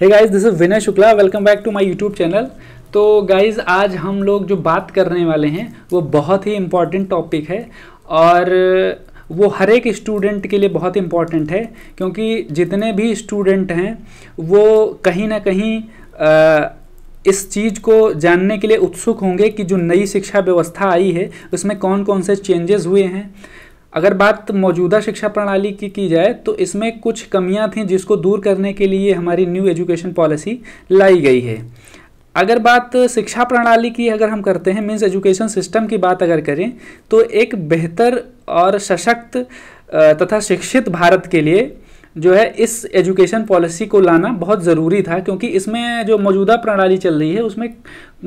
hey guys this is Vinay Shukla welcome back to my YouTube channel तो guys आज हम लोग जो बात करने वाले हैं वो बहुत ही इम्पॉर्टेंट टॉपिक है और वो हर एक स्टूडेंट के लिए बहुत इम्पॉर्टेंट है क्योंकि जितने भी स्टूडेंट हैं वो कहीं ना कहीं आ, इस चीज़ को जानने के लिए उत्सुक होंगे कि जो नई शिक्षा व्यवस्था आई है उसमें कौन कौन से चेंजेस हुए हैं अगर बात मौजूदा शिक्षा प्रणाली की की जाए तो इसमें कुछ कमियां थीं जिसको दूर करने के लिए हमारी न्यू एजुकेशन पॉलिसी लाई गई है अगर बात शिक्षा प्रणाली की अगर हम करते हैं मीन्स एजुकेशन सिस्टम की बात अगर करें तो एक बेहतर और सशक्त तथा शिक्षित भारत के लिए जो है इस एजुकेशन पॉलिसी को लाना बहुत ज़रूरी था क्योंकि इसमें जो मौजूदा प्रणाली चल रही है उसमें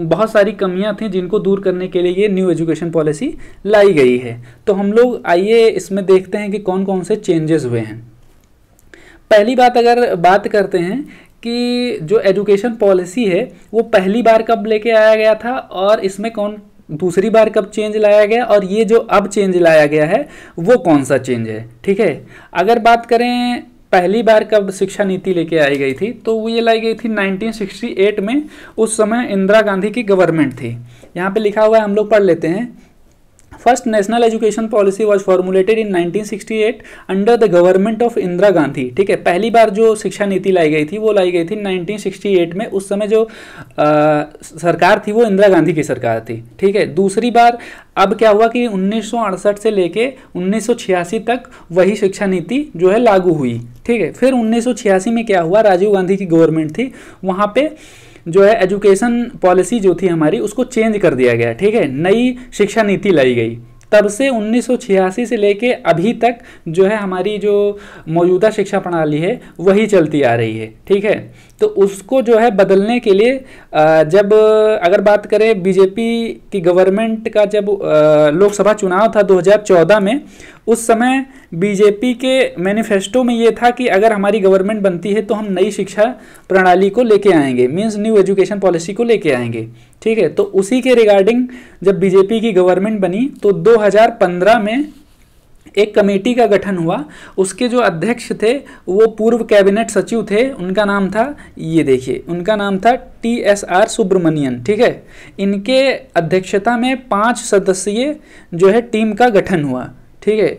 बहुत सारी कमियां थी जिनको दूर करने के लिए ये न्यू एजुकेशन पॉलिसी लाई गई है तो हम लोग आइए इसमें देखते हैं कि कौन कौन से चेंजेस हुए हैं पहली बात अगर बात करते हैं कि जो एजुकेशन पॉलिसी है वो पहली बार कब लेके आया गया था और इसमें कौन दूसरी बार कब चेंज लाया गया और ये जो अब चेंज लाया गया है वो कौन सा चेंज है ठीक है अगर बात करें पहली बार कब शिक्षा नीति लेके आई गई थी तो वो ये लाई गई थी 1968 में उस समय इंदिरा गांधी की गवर्नमेंट थी यहाँ पे लिखा हुआ है हम लोग पढ़ लेते हैं first national education policy was formulated in 1968 under the government of Indira Gandhi ठीक है पहली बार जो शिक्षा नीति लाई गई थी वो लाई गई थी 1968 में उस समय जो आ, सरकार थी वो इंदिरा गांधी की सरकार थी ठीक है दूसरी बार अब क्या हुआ कि उन्नीस से लेके 1986 तक वही शिक्षा नीति जो है लागू हुई ठीक है फिर उन्नीस में क्या हुआ राजीव गांधी की गवर्नमेंट थी वहाँ पर जो है एजुकेशन पॉलिसी जो थी हमारी उसको चेंज कर दिया गया ठीक है नई शिक्षा नीति लाई गई तब से 1986 से लेके अभी तक जो है हमारी जो मौजूदा शिक्षा प्रणाली है वही चलती आ रही है ठीक है तो उसको जो है बदलने के लिए जब अगर बात करें बीजेपी की गवर्नमेंट का जब लोकसभा चुनाव था 2014 में उस समय बीजेपी के मैनिफेस्टो में ये था कि अगर हमारी गवर्नमेंट बनती है तो हम नई शिक्षा प्रणाली को लेके आएंगे मीन्स न्यू एजुकेशन पॉलिसी को लेके आएंगे ठीक है तो उसी के रिगार्डिंग जब बीजेपी की गवर्नमेंट बनी तो 2015 में एक कमेटी का गठन हुआ उसके जो अध्यक्ष थे वो पूर्व कैबिनेट सचिव थे उनका नाम था ये देखिए उनका नाम था टी एस आर सुब्रमण्यन ठीक है इनके अध्यक्षता में पाँच सदस्यीय जो है टीम का गठन हुआ ठीक है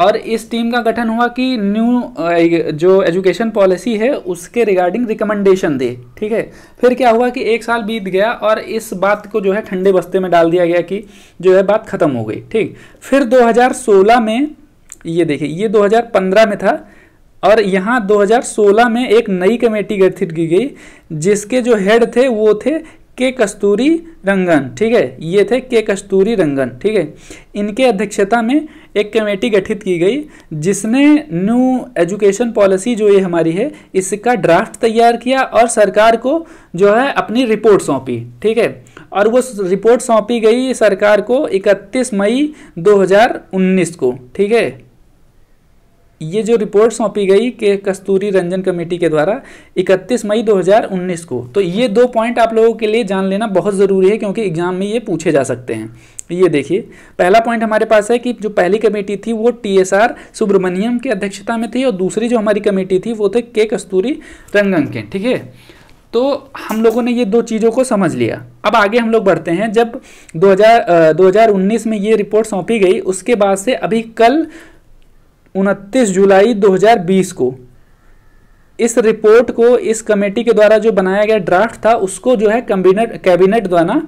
और इस टीम का गठन हुआ कि न्यू जो एजुकेशन पॉलिसी है उसके रिगार्डिंग रिकमेंडेशन दे ठीक है फिर क्या हुआ कि एक साल बीत गया और इस बात को जो है ठंडे बस्ते में डाल दिया गया कि जो है बात ख़त्म हो गई ठीक फिर 2016 में ये देखिए ये 2015 में था और यहाँ 2016 में एक नई कमेटी गठित की गई जिसके जो हेड थे वो थे के कस्तूरी रंगन ठीक है ये थे के कस्तूरी रंगन ठीक है इनके अध्यक्षता में एक कमेटी गठित की गई जिसने न्यू एजुकेशन पॉलिसी जो ये हमारी है इसका ड्राफ्ट तैयार किया और सरकार को जो है अपनी रिपोर्ट सौंपी ठीक है और वो रिपोर्ट सौंपी गई सरकार को 31 मई 2019 को ठीक है ये जो रिपोर्ट सौंपी गई के कस्तूरी रंजन कमेटी के द्वारा 31 मई 2019 को तो ये दो पॉइंट आप लोगों के लिए जान लेना बहुत ज़रूरी है क्योंकि एग्जाम में ये पूछे जा सकते हैं ये देखिए पहला पॉइंट हमारे पास है कि जो पहली कमेटी थी वो टी एस आर सुब्रमण्यम की अध्यक्षता में थी और दूसरी जो हमारी कमेटी थी वो थे के कस्तूरी रंगन के ठीक है तो हम लोगों ने ये दो चीज़ों को समझ लिया अब आगे हम लोग बढ़ते हैं जब 2000 हजार 2019 में ये रिपोर्ट सौंपी गई उसके बाद से अभी कल उनतीस जुलाई 2020 को इस रिपोर्ट को इस कमेटी के द्वारा जो बनाया गया ड्राफ्ट था उसको जो है कैबिनेट कैबिनेट द्वारा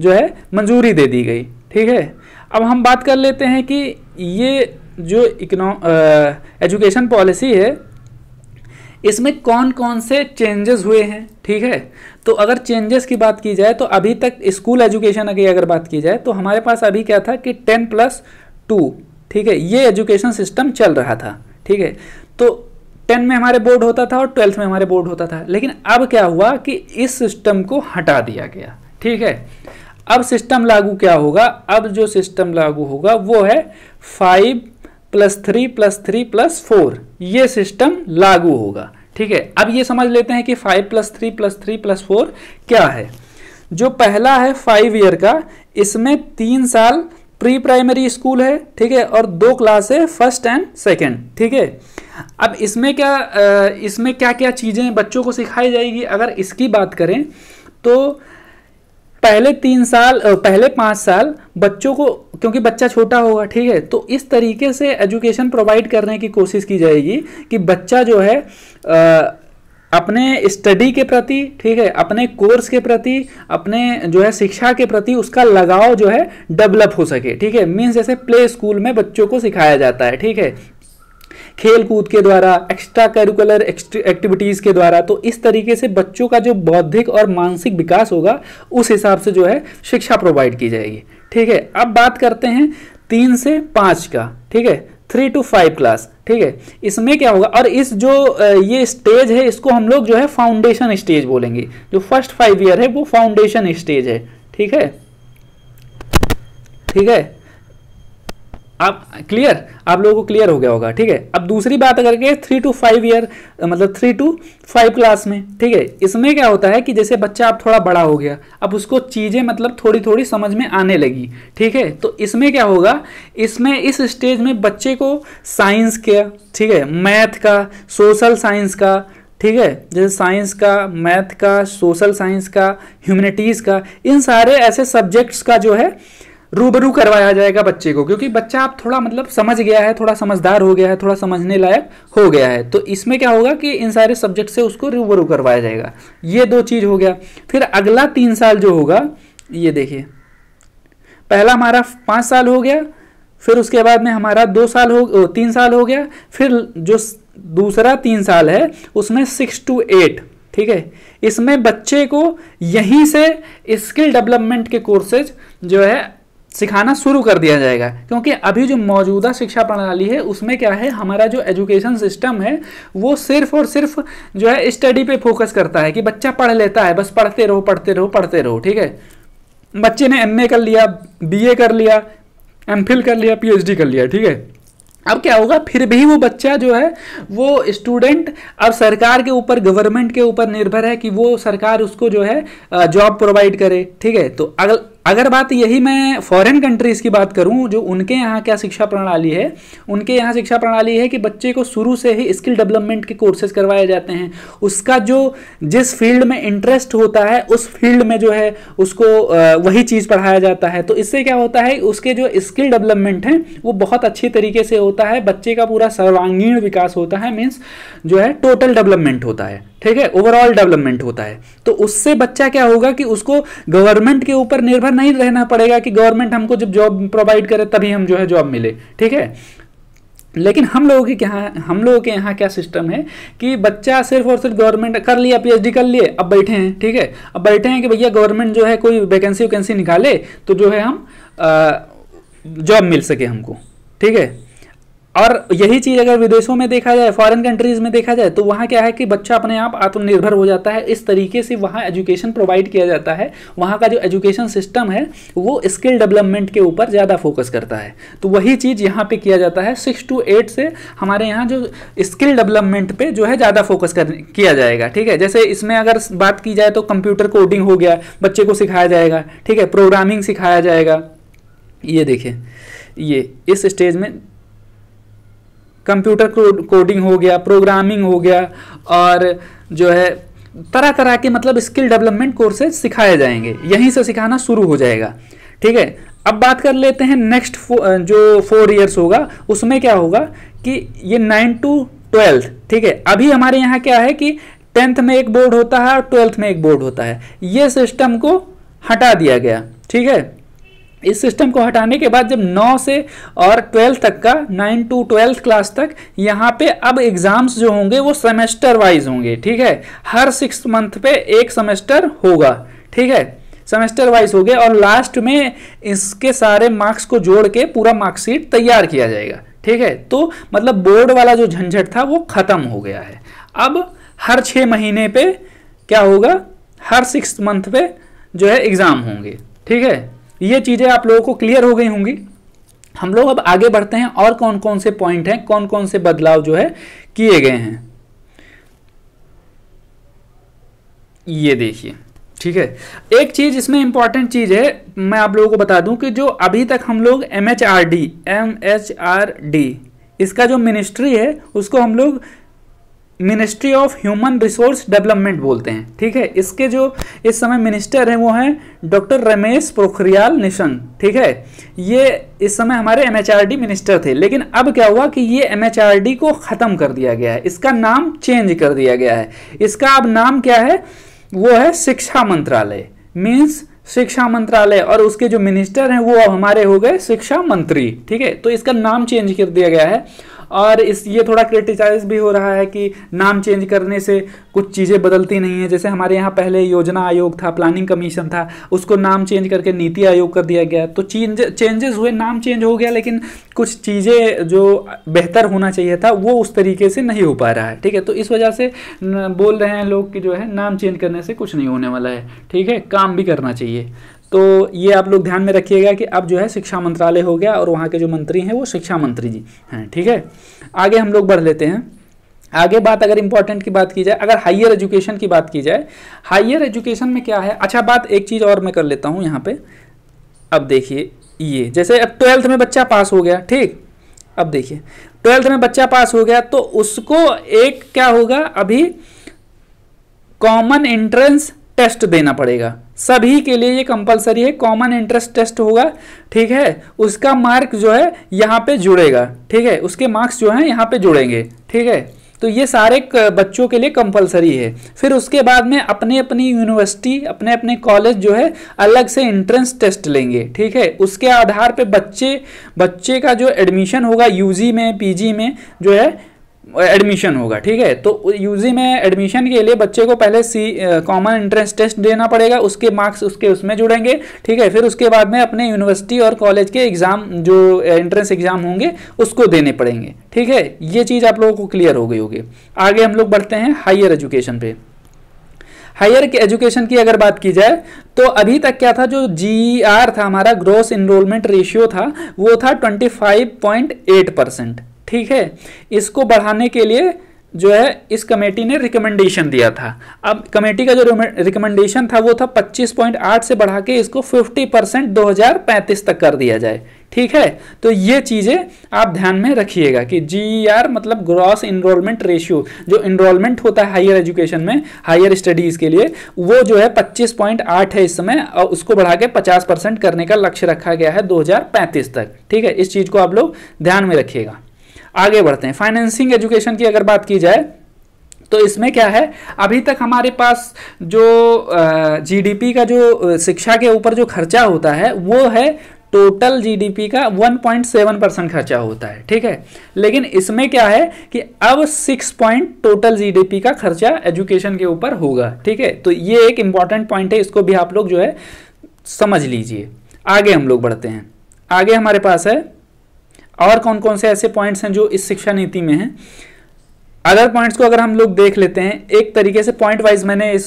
जो है मंजूरी दे दी गई ठीक है अब हम बात कर लेते हैं कि ये जो इकनो एजुकेशन पॉलिसी है इसमें कौन कौन से चेंजेस हुए हैं ठीक है तो अगर चेंजेस की बात की जाए तो अभी तक स्कूल एजुकेशन की अगर बात की जाए तो हमारे पास अभी क्या था कि टेन प्लस टू ठीक है ये एजुकेशन सिस्टम चल रहा था ठीक है तो टेन में हमारे बोर्ड होता था और ट्वेल्थ में हमारे बोर्ड होता था लेकिन अब क्या हुआ कि इस सिस्टम को हटा दिया गया ठीक है अब सिस्टम लागू क्या होगा अब जो सिस्टम लागू होगा वो है five plus three plus three plus four ये सिस्टम लागू होगा ठीक है अब ये समझ लेते हैं कि five plus three plus three plus four क्या है जो पहला है फाइव ईयर का इसमें तीन साल प्री प्राइमरी स्कूल है ठीक है और दो क्लास है फर्स्ट एंड सेकेंड ठीक है अब इसमें क्या इसमें क्या क्या चीज़ें बच्चों को सिखाई जाएगी अगर इसकी बात करें तो पहले तीन साल पहले पाँच साल बच्चों को क्योंकि बच्चा छोटा होगा ठीक है तो इस तरीके से एजुकेशन प्रोवाइड करने की कोशिश की जाएगी कि बच्चा जो है अपने स्टडी के प्रति ठीक है अपने कोर्स के प्रति अपने जो है शिक्षा के प्रति उसका लगाव जो है डेवलप हो सके ठीक है मीन्स जैसे प्ले स्कूल में बच्चों को सिखाया जाता है ठीक है खेल कूद के द्वारा एक्स्ट्रा करिकुलर एक्टिविटीज़ के द्वारा तो इस तरीके से बच्चों का जो बौद्धिक और मानसिक विकास होगा उस हिसाब से जो है शिक्षा प्रोवाइड की जाएगी ठीक है अब बात करते हैं तीन से पाँच का ठीक है थ्री टू फाइव क्लास ठीक है इसमें क्या होगा और इस जो ये स्टेज है इसको हम लोग जो है फाउंडेशन स्टेज बोलेंगे जो फर्स्ट फाइव ईयर है वो फाउंडेशन स्टेज है ठीक है ठीक है आप क्लियर आप लोगों को क्लियर हो गया होगा ठीक है अब दूसरी बात अगर के थ्री टू फाइव ईयर मतलब थ्री टू फाइव क्लास में ठीक है इसमें क्या होता है कि जैसे बच्चा अब थोड़ा बड़ा हो गया अब उसको चीज़ें मतलब थोड़ी थोड़ी समझ में आने लगी ठीक है तो इसमें क्या होगा इसमें इस स्टेज में बच्चे को साइंस के ठीक है मैथ का सोशल साइंस का ठीक है जैसे साइंस का मैथ का सोशल साइंस का ह्यूमनिटीज़ का इन सारे ऐसे सब्जेक्ट्स का जो है रूबरू करवाया जाएगा बच्चे को क्योंकि बच्चा आप थोड़ा मतलब समझ गया है थोड़ा समझदार हो गया है थोड़ा समझने लायक हो गया है तो इसमें क्या होगा कि इन सारे सब्जेक्ट से उसको रूबरू करवाया जाएगा ये दो चीज़ हो गया फिर अगला तीन साल जो होगा ये देखिए पहला हमारा पाँच साल हो गया फिर उसके बाद में हमारा दो साल हो तीन साल हो गया फिर जो दूसरा तीन साल है उसमें सिक्स टू एट ठीक है इसमें बच्चे को यहीं से स्किल डेवलपमेंट के कोर्सेज जो है सिखाना शुरू कर दिया जाएगा क्योंकि अभी जो मौजूदा शिक्षा प्रणाली है उसमें क्या है हमारा जो एजुकेशन सिस्टम है वो सिर्फ और सिर्फ जो है स्टडी पे फोकस करता है कि बच्चा पढ़ लेता है बस पढ़ते रहो पढ़ते रहो पढ़ते रहो ठीक है बच्चे ने एम कर लिया बी कर लिया एम कर लिया पी कर लिया ठीक है अब क्या होगा फिर भी वो बच्चा जो है वो स्टूडेंट अब सरकार के ऊपर गवर्नमेंट के ऊपर निर्भर है कि वो सरकार उसको जो है जॉब प्रोवाइड करे ठीक है तो अगर अगर बात यही मैं फॉरेन कंट्रीज़ की बात करूं जो उनके यहाँ क्या शिक्षा प्रणाली है उनके यहाँ शिक्षा प्रणाली है कि बच्चे को शुरू से ही स्किल डेवलपमेंट के कोर्सेज करवाए जाते हैं उसका जो जिस फील्ड में इंटरेस्ट होता है उस फील्ड में जो है उसको वही चीज़ पढ़ाया जाता है तो इससे क्या होता है उसके जो स्किल डेवलपमेंट हैं वो बहुत अच्छे तरीके से होता है बच्चे का पूरा सर्वांगीण विकास होता है मीन्स जो है टोटल डेवलपमेंट होता है ठीक है ओवरऑल डेवलपमेंट होता है तो उससे बच्चा क्या होगा कि उसको गवर्नमेंट के ऊपर निर्भर नहीं रहना पड़ेगा कि गवर्नमेंट हमको जब जॉब प्रोवाइड करे तभी हम जो है जॉब मिले ठीक है लेकिन हम लोगों के यहाँ हम लोगों के यहाँ क्या सिस्टम है कि बच्चा सिर्फ और सिर्फ गवर्नमेंट कर लिया पीएचडी कर लिए अब बैठे हैं ठीक है अब बैठे हैं कि भैया गवर्नमेंट जो है कोई वैकेंसी वैकेंसी निकाले तो जो है हम जॉब मिल सके हमको ठीक है और यही चीज़ अगर विदेशों में देखा जाए फॉरेन कंट्रीज़ में देखा जाए तो वहाँ क्या है कि बच्चा अपने आप आत्मनिर्भर हो जाता है इस तरीके से वहाँ एजुकेशन प्रोवाइड किया जाता है वहाँ का जो एजुकेशन सिस्टम है वो स्किल डेवलपमेंट के ऊपर ज़्यादा फोकस करता है तो वही चीज़ यहाँ पे किया जाता है सिक्स टू एट से हमारे यहाँ जो स्किल डेवलपमेंट पे जो है ज़्यादा फोकस कर किया जाएगा ठीक है जैसे इसमें अगर बात की जाए तो कंप्यूटर कोडिंग हो गया बच्चे को सिखाया जाएगा ठीक है प्रोग्रामिंग सिखाया जाएगा ये देखें ये इस स्टेज में कंप्यूटर कोडिंग हो गया प्रोग्रामिंग हो गया और जो है तरह तरह के मतलब स्किल डेवलपमेंट कोर्सेज सिखाए जाएंगे यहीं से सिखाना शुरू हो जाएगा ठीक है अब बात कर लेते हैं नेक्स्ट फो, जो फोर इयर्स होगा उसमें क्या होगा कि ये नाइन टू ट्वेल्थ ठीक है अभी हमारे यहाँ क्या है कि टेंथ में एक बोर्ड होता है और ट्वेल्थ में एक बोर्ड होता है ये सिस्टम को हटा दिया गया ठीक है इस सिस्टम को हटाने के बाद जब 9 से और 12 तक का 9 टू 12 क्लास तक यहाँ पे अब एग्ज़ाम्स जो होंगे वो सेमेस्टर वाइज होंगे ठीक है हर सिक्स मंथ पे एक सेमेस्टर होगा ठीक है सेमेस्टर वाइज हो गए और लास्ट में इसके सारे मार्क्स को जोड़ के पूरा मार्कशीट तैयार किया जाएगा ठीक है तो मतलब बोर्ड वाला जो झंझट था वो ख़त्म हो गया है अब हर छः महीने पे क्या होगा हर सिक्स मंथ पे जो है एग्ज़ाम होंगे ठीक है ये चीज़ें आप लोगों को क्लियर हो गई होंगी हम लोग अब आगे बढ़ते हैं और कौन कौन से पॉइंट हैं कौन कौन से बदलाव जो है किए गए हैं ये देखिए ठीक है एक चीज इसमें इंपॉर्टेंट चीज है मैं आप लोगों को बता दूं कि जो अभी तक हम लोग M H R D M H R D इसका जो मिनिस्ट्री है उसको हम लोग ministry of human resource development बोलते हैं ठीक है इसके जो इस समय मिनिस्टर हैं वो हैं डॉक्टर रमेश पोखरियाल निशंक ठीक है ये इस समय हमारे एमएचआरडी मिनिस्टर थे लेकिन अब क्या हुआ कि ये एमएचआरडी को ख़त्म कर दिया गया है इसका नाम चेंज कर दिया गया है इसका अब नाम क्या है वो है शिक्षा मंत्रालय मीन्स शिक्षा मंत्रालय और उसके जो मिनिस्टर हैं वो अब हमारे हो गए शिक्षा मंत्री ठीक है तो इसका नाम चेंज कर दिया गया है और इस ये थोड़ा क्रिटिसाइज भी हो रहा है कि नाम चेंज करने से कुछ चीज़ें बदलती नहीं है जैसे हमारे यहाँ पहले योजना आयोग था प्लानिंग कमीशन था उसको नाम चेंज करके नीति आयोग कर दिया गया तो चेंज चेंजेस हुए नाम चेंज हो गया लेकिन कुछ चीज़ें जो बेहतर होना चाहिए था वो उस तरीके से नहीं हो पा रहा है ठीक है तो इस वजह से बोल रहे हैं लोग कि जो है नाम चेंज करने से कुछ नहीं होने वाला है ठीक है काम भी करना चाहिए तो ये आप लोग ध्यान में रखिएगा कि अब जो है शिक्षा मंत्रालय हो गया और वहाँ के जो मंत्री हैं वो शिक्षा मंत्री जी हैं ठीक है आगे हम लोग बढ़ लेते हैं आगे बात अगर इंपॉर्टेंट की बात की जाए अगर हाइयर एजुकेशन की बात की जाए हायर एजुकेशन में क्या है अच्छा बात एक चीज़ और मैं कर लेता हूँ यहाँ पे अब देखिए ये जैसे अब ट्वेल्थ में बच्चा पास हो गया ठीक अब देखिए ट्वेल्थ में बच्चा पास हो गया तो उसको एक क्या होगा अभी कॉमन एंट्रेंस टेस्ट देना पड़ेगा सभी के लिए ये कंपलसरी है कॉमन इंटरेस्ट टेस्ट होगा ठीक है उसका मार्क जो है यहाँ पे जुड़ेगा ठीक है उसके मार्क्स जो है यहाँ पे जुड़ेंगे ठीक है तो ये सारे बच्चों के लिए कंपलसरी है फिर उसके बाद में अपने अपनी यूनिवर्सिटी अपने अपने कॉलेज जो है अलग से एंट्रेंस टेस्ट लेंगे ठीक है उसके आधार पे बच्चे बच्चे का जो एडमिशन होगा यूजी में पीजी में जो है एडमिशन होगा ठीक है तो यूजी में एडमिशन के लिए बच्चे को पहले सी कॉमन एंट्रेंस टेस्ट देना पड़ेगा उसके मार्क्स उसके उसमें जुड़ेंगे ठीक है फिर उसके बाद में अपने यूनिवर्सिटी और कॉलेज के एग्जाम जो एंट्रेंस एग्जाम होंगे उसको देने पड़ेंगे ठीक है ये चीज़ आप लोगों को क्लियर हो गई होगी आगे हम लोग बढ़ते हैं हायर एजुकेशन पे हायर एजुकेशन की अगर बात की जाए तो अभी तक क्या था जो जी आर e था हमारा ग्रोस इनरोलमेंट रेशियो था वो था एट परसेंट ठीक है इसको बढ़ाने के लिए जो है इस कमेटी ने रिकमेंडेशन दिया था अब कमेटी का जो रिकमेंडेशन था वो था 25.8 से बढ़ा के इसको 50 परसेंट दो तक कर दिया जाए ठीक है तो ये चीज़ें आप ध्यान में रखिएगा कि जी आर e मतलब ग्रॉस इनरोलमेंट रेशियो जो इनरोलमेंट होता है हायर एजुकेशन में हायर स्टडीज़ के लिए वो जो है 25.8 है इस समय और उसको बढ़ा के 50 परसेंट करने का लक्ष्य रखा गया है 2035 तक ठीक है इस चीज़ को आप लोग ध्यान में रखिएगा आगे बढ़ते हैं फाइनेंसिंग एजुकेशन की अगर बात की जाए तो इसमें क्या है अभी तक हमारे पास जो जीडीपी का जो शिक्षा के ऊपर जो खर्चा होता है वो है टोटल जीडीपी का 1.7 परसेंट खर्चा होता है ठीक है लेकिन इसमें क्या है कि अब 6 पॉइंट टोटल जीडीपी का खर्चा एजुकेशन के ऊपर होगा ठीक है तो ये एक इम्पॉर्टेंट पॉइंट है इसको भी आप लोग जो है समझ लीजिए आगे हम लोग बढ़ते हैं आगे हमारे पास है और कौन कौन से ऐसे पॉइंट्स हैं जो इस शिक्षा नीति में हैं अदर पॉइंट्स को अगर हम लोग देख लेते हैं एक तरीके से पॉइंट वाइज मैंने इस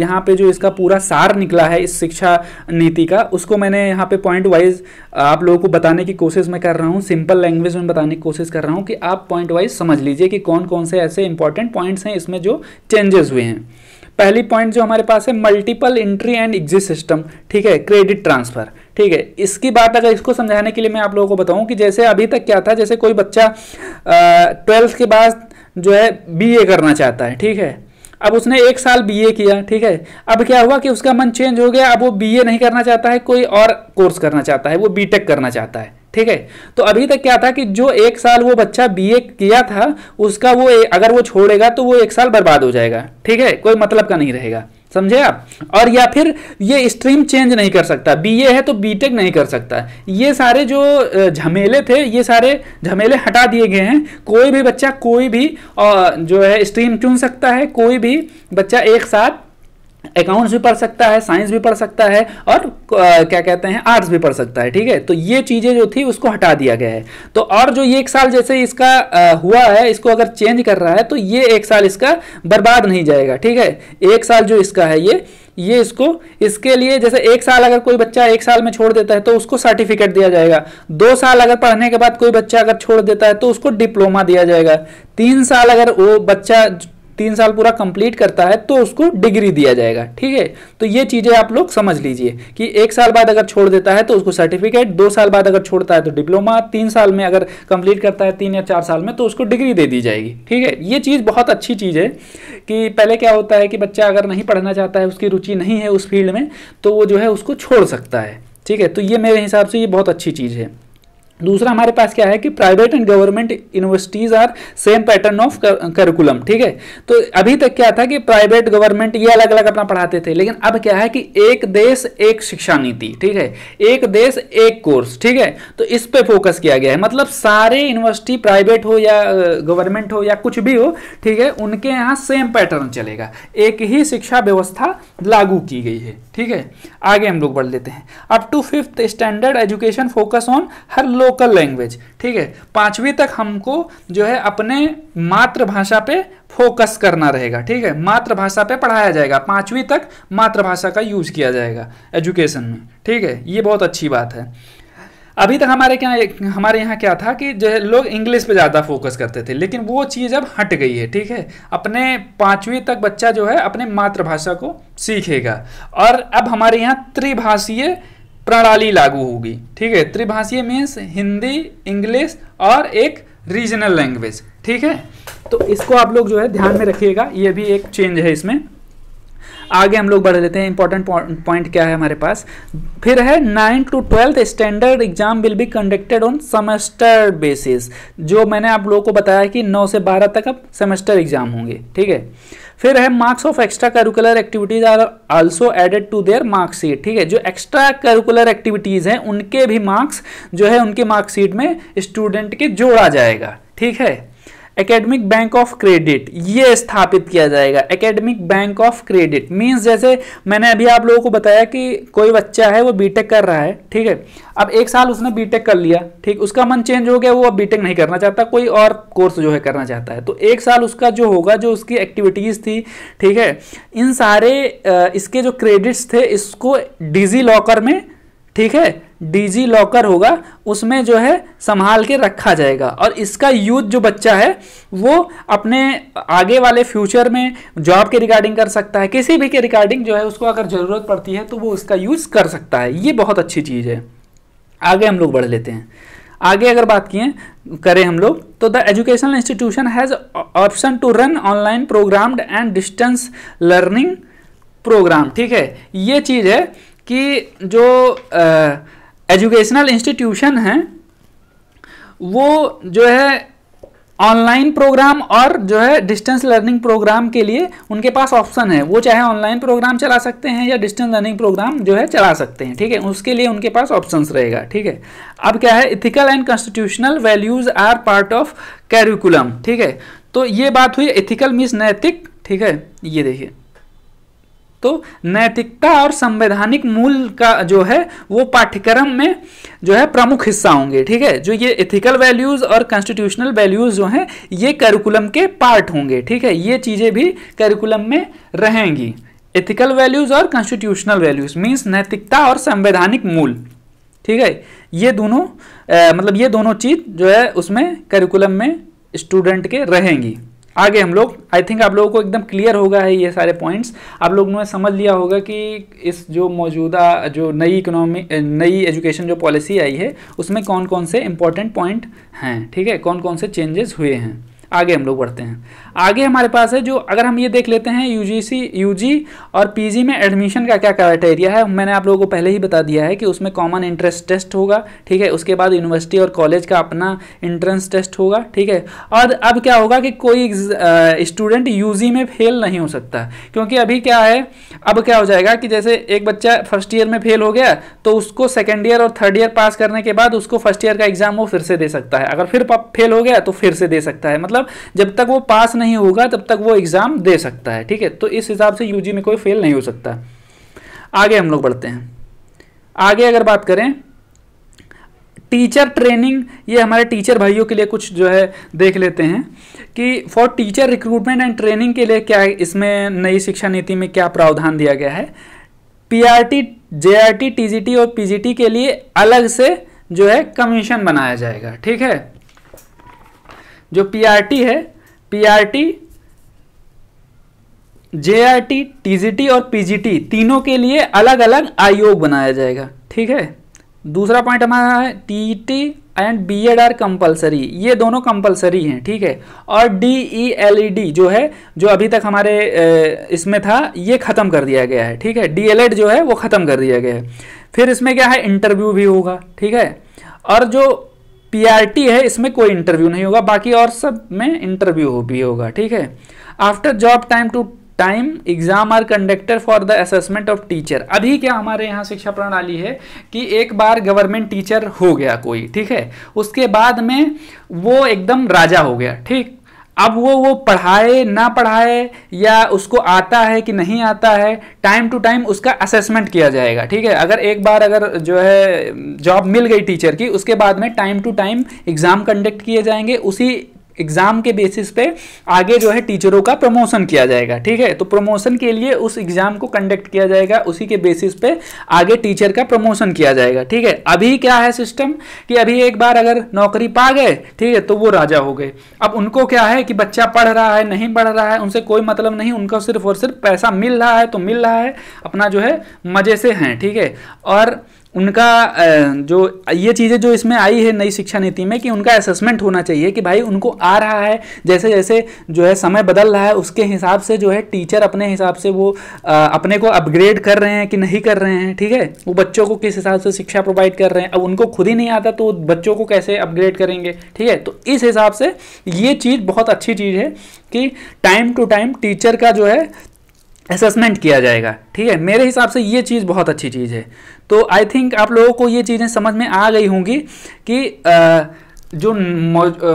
यहाँ पे जो इसका पूरा सार निकला है इस शिक्षा नीति का उसको मैंने यहाँ पे पॉइंट वाइज आप लोगों को बताने की कोशिश मैं कर रहा हूँ सिंपल लैंग्वेज में बताने की कोशिश कर रहा हूँ कि आप पॉइंट वाइज समझ लीजिए कि कौन कौन से ऐसे इंपॉर्टेंट पॉइंट्स हैं इसमें जो चेंजेस हुए हैं पहली पॉइंट जो हमारे पास है multiple entry and exit system ठीक है क्रेडिट ट्रांसफ़र ठीक है इसकी बात अगर इसको समझाने के लिए मैं आप लोगों को बताऊं कि जैसे अभी तक क्या था जैसे कोई बच्चा ट्वेल्थ के बाद जो है बी करना चाहता है ठीक है अब उसने एक साल बीए किया ठीक है अब क्या हुआ कि उसका मन चेंज हो गया अब वो बीए नहीं करना चाहता है कोई और कोर्स करना चाहता है वो बीटेक करना चाहता है ठीक है तो अभी तक क्या था कि जो एक साल वो बच्चा बीए किया था उसका वो अगर वो छोड़ेगा तो वो एक साल बर्बाद हो जाएगा ठीक है कोई मतलब का नहीं रहेगा समझे आप और या फिर ये स्ट्रीम चेंज नहीं कर सकता बीए है तो बीटेक नहीं कर सकता ये सारे जो झमेले थे ये सारे झमेले हटा दिए गए हैं कोई भी बच्चा कोई भी जो है स्ट्रीम चुन सकता है कोई भी बच्चा एक साथ अकाउंट्स भी पढ़ सकता है साइंस भी पढ़ सकता है और आ, क्या कहते हैं आर्ट्स भी पढ़ सकता है ठीक है तो ये चीज़ें जो थी उसको हटा दिया गया है तो और जो ये एक साल जैसे इसका आ, हुआ है इसको अगर चेंज कर रहा है तो ये एक साल इसका बर्बाद नहीं जाएगा ठीक है एक साल जो इसका है ये ये इसको इसके लिए जैसे एक साल अगर कोई बच्चा एक साल में छोड़ देता है तो उसको सर्टिफिकेट दिया जाएगा दो साल अगर पढ़ने के बाद कोई बच्चा अगर छोड़ देता है तो उसको डिप्लोमा दिया जाएगा तीन साल अगर वो बच्चा तीन साल पूरा कंप्लीट करता है तो उसको डिग्री दिया जाएगा ठीक है तो ये चीज़ें आप लोग समझ लीजिए कि एक साल बाद अगर छोड़ देता है तो उसको सर्टिफिकेट दो साल बाद अगर छोड़ता है तो डिप्लोमा तीन साल में अगर कंप्लीट करता है तीन या चार साल में तो उसको डिग्री दे दी जाएगी ठीक है ये चीज़ बहुत अच्छी चीज़ है कि पहले क्या होता है कि बच्चा अगर नहीं पढ़ना चाहता है उसकी रुचि नहीं है उस फील्ड में तो वो जो है उसको छोड़ सकता है ठीक है तो ये मेरे हिसाब से ये बहुत अच्छी चीज़ है दूसरा हमारे पास क्या है कि private and government universities are same pattern of curriculum ठीक है तो अभी तक क्या था कि प्राइवेट गवर्नमेंट ये अलग अलग अपना पढ़ाते थे लेकिन अब क्या है कि एक देश एक शिक्षा नीति ठीक है एक देश एक कोर्स ठीक है तो इस पे फोकस किया गया है मतलब सारे यूनिवर्सिटी प्राइवेट हो या गवर्नमेंट हो या कुछ भी हो ठीक है उनके यहाँ सेम पैटर्न चलेगा एक ही शिक्षा व्यवस्था लागू की गई है ठीक है आगे हम लोग बढ़ लेते हैं up to fifth standard education focus on हर लोकल लैंग्वेज ठीक है पांचवी तक हमको जो है अपने मातृभाषा पे फोकस करना रहेगा ठीक है मातृभाषा पे पढ़ाया जाएगा पांचवी तक मातृभाषा का यूज किया जाएगा एजुकेशन में ठीक है ये बहुत अच्छी बात है अभी तक हमारे क्या हमारे यहाँ क्या था कि जो है लोग इंग्लिश पे ज़्यादा फोकस करते थे लेकिन वो चीज़ अब हट गई है ठीक है अपने पाँचवीं तक बच्चा जो है अपने मातृभाषा को सीखेगा और अब हमारे यहाँ त्रिभाषीय प्रणाली लागू होगी ठीक है त्रिभाषीय मीन्स हिंदी इंग्लिश और एक रीजनल लैंग्वेज ठीक है तो इसको आप लोग जो है ध्यान में रखिएगा ये भी एक चेंज है इसमें आगे हम लोग बढ़ लेते हैं इंपॉर्टेंट पॉइंट क्या है हमारे पास फिर है ninth to twelfth standard exam will be conducted on semester basis जो मैंने आप लोगों को बताया कि नौ से बारह तक अब सेमेस्टर एग्जाम होंगे ठीक है फिर है marks of extracurricular activities are also added to their marksheet ठीक है जो एक्स्ट्रा करिकुलर एक्टिविटीज हैं उनके भी मार्क्स जो है उनके मार्क्सिट में स्टूडेंट के जोड़ा जाएगा ठीक है एकेडमिक बैंक ऑफ क्रेडिट ये स्थापित किया जाएगा academic bank of credit means जैसे मैंने अभी आप लोगों को बताया कि कोई बच्चा है वो बीटेक कर रहा है ठीक है अब एक साल उसने बीटेक कर लिया ठीक उसका मन चेंज हो गया वो अब बीटेक नहीं करना चाहता कोई और कोर्स जो है करना चाहता है तो एक साल उसका जो होगा जो उसकी एक्टिविटीज़ थी ठीक है इन सारे इसके जो क्रेडिट्स थे इसको डिजी लॉकर में ठीक है डिजी लॉकर होगा उसमें जो है संभाल के रखा जाएगा और इसका यूज जो बच्चा है वो अपने आगे वाले फ्यूचर में जॉब के रिगार्डिंग कर सकता है किसी भी के रिगार्डिंग जो है उसको अगर ज़रूरत पड़ती है तो वो उसका यूज़ कर सकता है ये बहुत अच्छी चीज़ है आगे हम लोग बढ़ लेते हैं आगे अगर बात किए करें हम लोग तो the educational institution has option to run online programmed and distance learning programme ठीक है ये चीज़ है कि जो आ, एजुकेशनल इंस्टीट्यूशन हैं वो जो है ऑनलाइन प्रोग्राम और जो है डिस्टेंस लर्निंग प्रोग्राम के लिए उनके पास ऑप्शन है वो चाहे ऑनलाइन प्रोग्राम चला सकते हैं या डिस्टेंस लर्निंग प्रोग्राम जो है चला सकते हैं ठीक है उसके लिए उनके पास ऑप्शंस रहेगा ठीक है अब क्या है ethical and constitutional values are part of curriculum ठीक है तो ये बात हुई इथिकल मीन्स नैतिक ठीक है ये देखिए तो नैतिकता और संवैधानिक मूल का जो है वो पाठ्यक्रम में जो है प्रमुख हिस्सा होंगे ठीक है जो ये इथिकल वैल्यूज और कॉन्स्टिट्यूशनल वैल्यूज जो हैं ये करिकुलम के पार्ट होंगे ठीक है ये चीज़ें भी करिकुलम में रहेंगी एथिकल वैल्यूज और कॉन्स्टिट्यूशनल वैल्यूज मीन्स नैतिकता और संवैधानिक मूल ठीक है ये दोनों आ, मतलब ये दोनों चीज़ जो है उसमें करिकुलम में स्टूडेंट के रहेंगी आगे हम लोग आई थिंक आप लोगों को एकदम क्लियर होगा है ये सारे पॉइंट्स आप लोगों ने समझ लिया होगा कि इस जो मौजूदा जो नई इकोनॉमी नई एजुकेशन जो पॉलिसी आई है उसमें कौन कौन से इंपॉर्टेंट पॉइंट हैं ठीक है कौन कौन से चेंजेस हुए हैं आगे हम लोग बढ़ते हैं आगे हमारे पास है जो अगर हम ये देख लेते हैं यूजीसी यूजी और पीजी में एडमिशन का क्या क्राइटेरिया है मैंने आप लोगों को पहले ही बता दिया है कि उसमें कॉमन इंट्रेंस टेस्ट होगा ठीक है उसके बाद यूनिवर्सिटी और कॉलेज का अपना इंट्रेंस टेस्ट होगा ठीक है और अब क्या होगा कि कोई स्टूडेंट यू में फेल नहीं हो सकता क्योंकि अभी क्या है अब क्या हो जाएगा कि जैसे एक बच्चा फर्स्ट ईयर में फेल हो गया तो उसको सेकेंड ईयर और थर्ड ईयर पास करने के बाद उसको फर्स्ट ईयर का एग्जाम वो फिर से दे सकता है अगर फिर फेल हो गया तो फिर से दे सकता है मतलब मतलब जब तक वो पास नहीं होगा तब तक वो एग्ज़ाम दे सकता है ठीक है तो इस हिसाब से यूजी में कोई फेल नहीं हो सकता आगे हम लोग बढ़ते हैं आगे अगर बात करें टीचर ट्रेनिंग ये हमारे टीचर भाइयों के लिए कुछ जो है देख लेते हैं कि for teacher recruitment and training के लिए क्या इसमें नई शिक्षा नीति में क्या प्रावधान दिया गया है पीआरटी जेआरटी टीजीटी और पीजीटी के लिए अलग से जो है कमीशन बनाया जाएगा ठीक है जो पीआरटी है पीआरटी जेआरटी टीजीटी और पीजीटी तीनों के लिए अलग अलग आयोग बनाया जाएगा ठीक है दूसरा पॉइंट हमारा है T and BEd are compulsory ये दोनों कंपलसरी हैं ठीक है और डीईएलईडी e e जो है जो अभी तक हमारे इसमें था ये ख़त्म कर दिया गया है ठीक है डीएलएड e जो है वो ख़त्म कर दिया गया है फिर इसमें क्या है इंटरव्यू भी होगा ठीक है और जो पीआरटी है इसमें कोई इंटरव्यू नहीं होगा बाकी और सब में इंटरव्यू भी होगा ठीक है after job time to time exam are conducted for the assessment of teacher अभी क्या हमारे यहाँ शिक्षा प्रणाली है कि एक बार गवर्नमेंट टीचर हो गया कोई ठीक है उसके बाद में वो एकदम राजा हो गया ठीक अब वो वो पढ़ाए ना पढ़ाए या उसको आता है कि नहीं आता है टाइम टू टाइम उसका असेसमेंट किया जाएगा ठीक है अगर एक बार अगर जो है जॉब मिल गई टीचर की उसके बाद में time to time exam conduct किए जाएंगे उसी एग्जाम के बेसिस पे आगे जो है टीचरों का प्रमोशन किया जाएगा ठीक है तो प्रमोशन के लिए उस एग्जाम को कंडक्ट किया जाएगा उसी के बेसिस पे आगे टीचर का प्रमोशन किया जाएगा ठीक है अभी क्या है सिस्टम कि अभी एक बार अगर नौकरी पा गए ठीक है तो वो राजा हो गए अब उनको क्या है कि बच्चा पढ़ रहा है नहीं पढ़ रहा है उनसे कोई मतलब नहीं उनका सिर्फ और सिर्फ पैसा मिल रहा है तो मिल रहा है अपना जो है मजे से हैं ठीक है और उनका जो ये चीज़ें जो इसमें आई है नई शिक्षा नीति में कि उनका असेसमेंट होना चाहिए कि भाई उनको आ रहा है जैसे जैसे जो है समय बदल रहा है उसके हिसाब से जो है टीचर अपने हिसाब से वो अपने को अपग्रेड कर रहे हैं कि नहीं कर रहे हैं ठीक है वो बच्चों को किस हिसाब से शिक्षा प्रोवाइड कर रहे हैं अब उनको खुद ही नहीं आता तो बच्चों को कैसे अपग्रेड करेंगे ठीक है तो इस हिसाब से ये चीज़ बहुत अच्छी चीज़ है कि टाइम टू टाइम टीचर का जो है असेसमेंट किया जाएगा ठीक है मेरे हिसाब से ये चीज़ बहुत अच्छी चीज़ है तो आई थिंक आप लोगों को ये चीज़ें समझ में आ गई होंगी कि आ, जो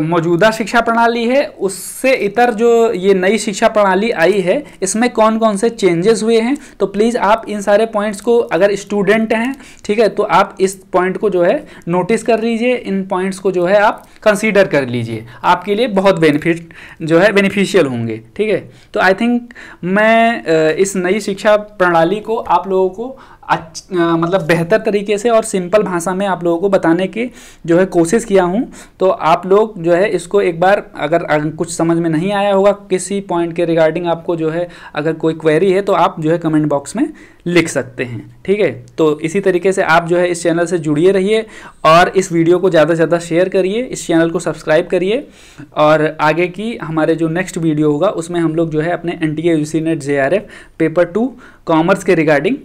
मौजूदा शिक्षा प्रणाली है उससे इतर जो ये नई शिक्षा प्रणाली आई है इसमें कौन कौन से चेंजेस हुए हैं तो प्लीज़ आप इन सारे पॉइंट्स को अगर स्टूडेंट हैं ठीक है तो आप इस पॉइंट को जो है नोटिस कर लीजिए इन पॉइंट्स को जो है आप कंसीडर कर लीजिए आपके लिए बहुत बेनिफिट जो है बेनिफिशियल होंगे ठीक है तो आई थिंक मैं इस नई शिक्षा प्रणाली को आप लोगों को मतलब बेहतर तरीके से और सिंपल भाषा में आप लोगों को बताने की जो है कोशिश किया हूँ तो आप लोग जो है इसको एक बार अगर, कुछ समझ में नहीं आया होगा किसी पॉइंट के रिगार्डिंग आपको जो है अगर कोई क्वेरी है तो आप जो है कमेंट बॉक्स में लिख सकते हैं ठीक है तो इसी तरीके से आप जो है इस चैनल से जुड़िए रहिए और इस वीडियो को ज़्यादा से ज़्यादा शेयर करिए इस चैनल को सब्सक्राइब करिए और आगे की हमारे जो नेक्स्ट वीडियो होगा उसमें हम लोग जो है अपने N T A NET J paper two commerce के रिगार्डिंग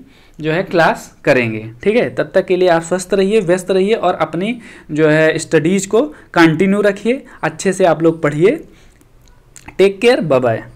जो है क्लास करेंगे ठीक है तब तक के लिए आप स्वस्थ रहिए व्यस्त रहिए और अपनी जो है स्टडीज़ को कंटिन्यू रखिए अच्छे से आप लोग पढ़िए टेक केयर बाय